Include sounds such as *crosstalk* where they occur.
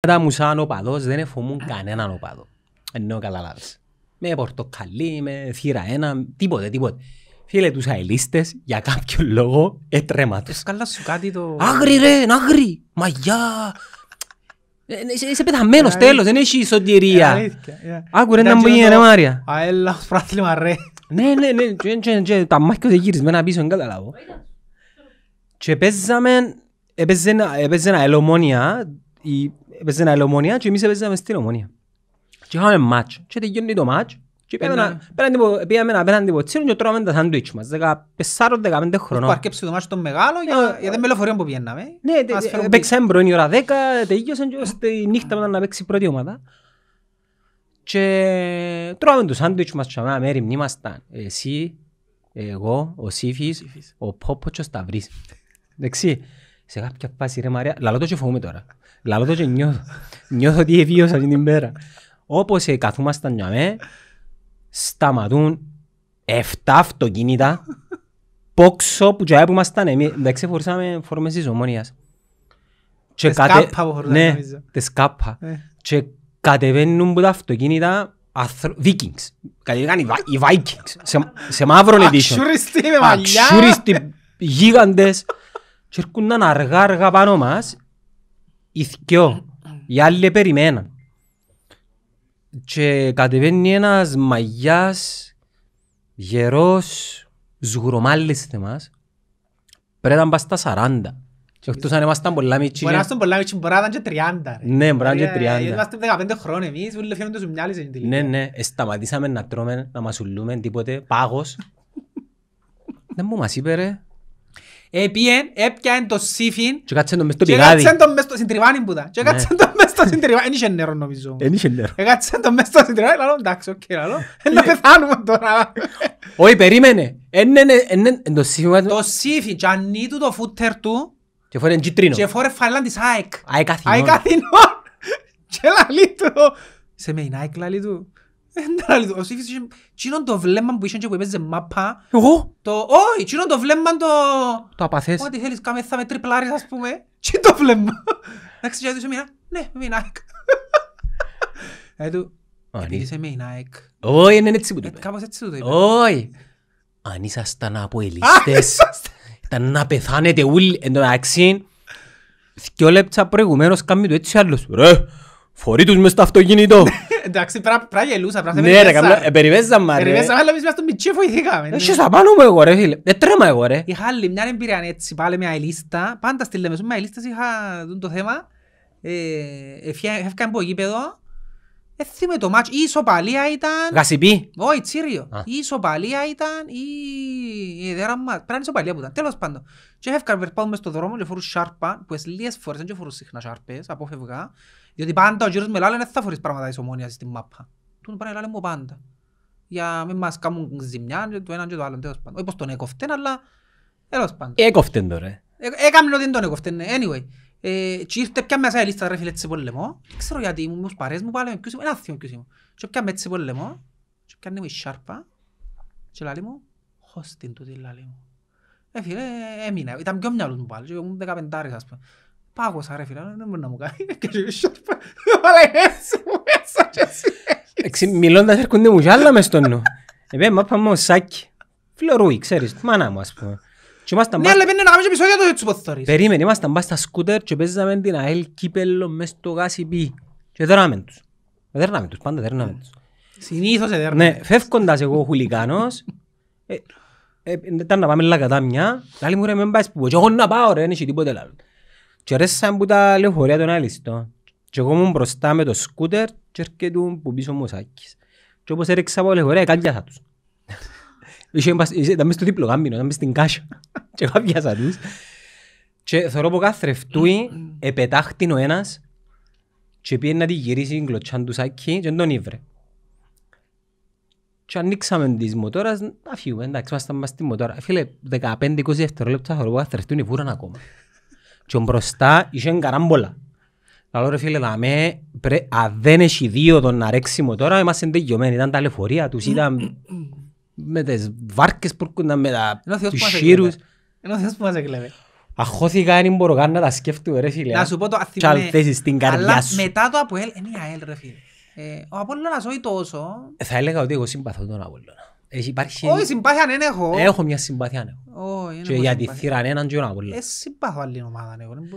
Τα μου σαν οπαδός δεν εφομούν κανέναν οπαδό. Ενώ λάβες, Με πορτοκαλί, με θύρα ένα, τίποτε, τίποτε. Φίλε, τους αελίστες, για κάποιο λόγο, έτρεμα τους. Καλά σου κάτι το... Άγρι ρε, άγρι, μαγιά. Ε, ε, είσαι πεθαμένος ε, τέλος, δεν έχει σωτηρία. Άκου ρε να μου γίνει ρε Μάρια. Αέλα, πράθλημα ρε. Ναι, ναι, ναι, τα μάχια δεν γυρισμένα πίσω, δεν Και παίζαμε, έπαιζε ένα ελομόνια, έπαιζε άλλη ομονία και εμείς έπαιζαμε στην ομονία. Και είχαμε μάτς και τελειώνει το μάτς και πήγαμε απέναντι από τσίνο και τρώγαμε τα σάντουιτς μας, 14-15 χρονών. Που το μάτς το μεγάλο για δεν μελοφορία που πιέναμε. Ναι, παίξαμε πρώην η ώρα 10, τελείωσαν και η νύχτα μετά να παίξει πρώτη ομάδα. Και τρώγαμε το σάντουιτς μας και αμένα μέρη μνήμασταν εσύ, εγώ, ο Σύφης, ο Πόπο και ο Σταυρής. Εντάξει σε κάποια φάση ρε Μαρία, λαλώ το και φοβούμαι τώρα. Λαλώ το και νιώθω. νιώθω ότι εβίωσα αυτή την πέρα. Όπως ε, καθούμασταν για μέ, σταματούν 7 αυτοκίνητα πόξο που τζαί που ήμασταν εμείς. δεν φορούσαμε φορμές της ομόνιας. Τε κατε... Ναι, τες κάπα. Ε. Και κατεβαίνουν που τα αυτοκίνητα αθρο... Vikings. οι Vikings. Σε, σε μαύρο *laughs* edition. Αξιούριστοι με μαλλιά. Αξιούριστοι γίγαντες και έρχονταν αργά αργά πάνω μας οι δυο, οι άλλοι περιμέναν. Και κατεβαίνει ένας μαγιάς, γερός, σγουρομάλλης θεμάς, πρέπει να πάει στα 40. Και εκτός αν ήμασταν πολλά μίτσι... Μπορεί να ήμασταν πολλά μίτσι, μπορεί να ήταν και 30. Ναι, μπορεί να ήταν και 30. Είμαστε δεκαπέντε χρόνια εμείς, όλοι φαίνονται τους μυαλίες είναι τελικά. Ναι, ναι, σταματήσαμε να τρώμε, να μασουλούμε, τίποτε, πάγος. *laughs* Δεν μου μας είπε ρε, Επίεν, έπιαν το σύφιν και κάτσαν το μες στο πηγάδι. Και κάτσαν το συντριβάνι που ήταν. Και ναι. κάτσαν το μες στο συντριβάνι. Εν είχε νερό νομίζω. Εν νερό. Και ε, κάτσαν το μες στο συντριβάνι. Λαλό, εντάξει, οκ, λαλό. Εν να πεθάνουμε τώρα. Όχι, περίμενε. Εν το σύφιν. Το σύφιν. Και ανήτου το φούτερ του. Και φόρεν κιτρίνο. Και φόρεν φαλάν της ΑΕΚ. ΑΕΚ Αθηνών. Και λαλί του. Είσαι με η ΑΕΚ λαλί του. Ο Σίφης, είχε τσινόν το βλέμμα που είχε και που έπαιζε μάπα. Εγώ? Το, όχι, τσινόν το βλέμμα το... Το απαθές. Ό,τι θέλεις, κάμε με τριπλάρεις ας πούμε. Τι το βλέμμα. Να μήνα. Ναι, με Έτου, ε, ναι. με η Όχι, είναι έτσι που το ε, είπες. Κάπως έτσι το είπες. Όχι. Αν ήσασταν από ήταν να εντάξει, πρα γελούσα, πρα Ναι ρε, περιβέζαμε ρε. Περιβέζαμε, αλλά εμείς είμαστε μητσί βοηθήκαμε. εσύ τα πάνω μου εγώ ρε φίλε, δεν τρέμα εγώ ρε. Είχα άλλη μια εμπειρία έτσι, πάλι μια ελίστα, πάντα στη Λεμεσού με αελίστας είχα το θέμα. Ε, Έφυγα από γήπεδο Εθίμε το μάτσο, η ισοπαλία ήταν... Γασιπή. Όχι, τσίριο. Η ισοπαλία ήταν η... Δεν δέρα μας. Πρέπει να ισοπαλία που ήταν. Τέλος πάντων. Και έφευκαν περπάτουν μες στον δρόμο και φορούν σάρπα, που λίγες φορές δεν φορούν συχνά σάρπες, αποφευγά. Διότι πάντα ο κύριος λάλλον δεν θα φορείς πράγματα της ομόνιας στην μάπα. Του πάνε λάλε μου πάντα. Για μην μας κάνουν ζημιά το ένα και το άλλο. Τέλος πάντων. Όχι πως τον έκοφτεν, αλλά... Τέλος πάντων. Έκοφτεν τώρα. Ε, Έκαμε ότι δεν τον έκοφτεν. Ναι. Anyway. Ε, και ήρθε πια μέσα η λίστα ρε φίλε σε πολεμό. Δεν ξέρω γιατί μου, με τους παρέες μου πάλι με ποιους ήμουν, ένα θείο ποιους ήμουν. Και πια μέσα σε πολεμό, και πια μου η σάρπα, και λάλη μου, χώστην τούτη λάλη μου. Ε φίλε, έμεινα, ήταν πιο μυαλούς μου πάλι, και ήμουν δεκαπεντάρις ας πούμε. Πάγωσα ρε φίλε, δεν μπορεί να μου κάνει, *laughs* και η σάρπα, αλλά έτσι μου μέσα και εσύ. Μιλώντας έρχονται μου γυάλα μες στο νου. Επέ, μα πάμε σάκι. Φλωρούι, ξέρεις, μάνα μου ας πούμε. Ναι, αλλά πέντε να κάνουμε επεισόδια το έτσι ποθόρεις. Περίμενε, ήμασταν μπας στα σκούτερ και παίζαμε την ΑΕΛ κύπελο μες στο γάσι πι. Και είναι τους. Δέρναμε τους, πάντα δέρναμε τους. Συνήθως δέρναμε. Ναι, φεύγοντας εγώ χουλικάνος, ε, ε, ήταν να πάμε λακατά μια, άλλη μου ρε που εγώ να πάω ρε, είναι τίποτε άλλο. Και τα που και εγώ πιάσα τους. Και θεωρώ που κάθε ρευτούι επετάχτην ο ένας και πήγε να τη γυρίσει κλωτσάν του σάκη και τον ήβρε. Και ανοίξαμε τις μοτόρες, να φύγουμε, εντάξει, ήταν μας στη μοτόρα. Φίλε, 15-20 δευτερόλεπτα θεωρώ που κάθε ρευτούι βούραν ακόμα. Και μπροστά είχε καράμπολα. Λαλό ρε φίλε, δαμέ, πρέ, αν δεν έχει δύο τον ρέξει μοτόρα, είμαστε τελειωμένοι. Ήταν τα λεωφορεία τους, ήταν με τις βάρκες που έρχονταν, με τα σύρους. Ενώ θες που μας κλέβε. Αχώθηκα, δεν μπορώ καν να τα σκέφτομαι ρε φίλε. Να σου πω το αθυμέ. στην καρδιά σου. μετά το Αποέλ, ε, είναι η ΑΕΛ ρε φίλε. Ε, ο Απόλλωνας όχι τόσο. Ε, θα έλεγα ότι εγώ συμπαθώ τον Απόλλωνα. Έχει υπάρχει... Όχι, συμπάθεια δεν έχω. Έχω μια συμπάθεια. Ναι. Όχι, και για τη θύρα έναν και ο Απόλλωνα. Ε, συμπάθω άλλη ομάδα. Ναι.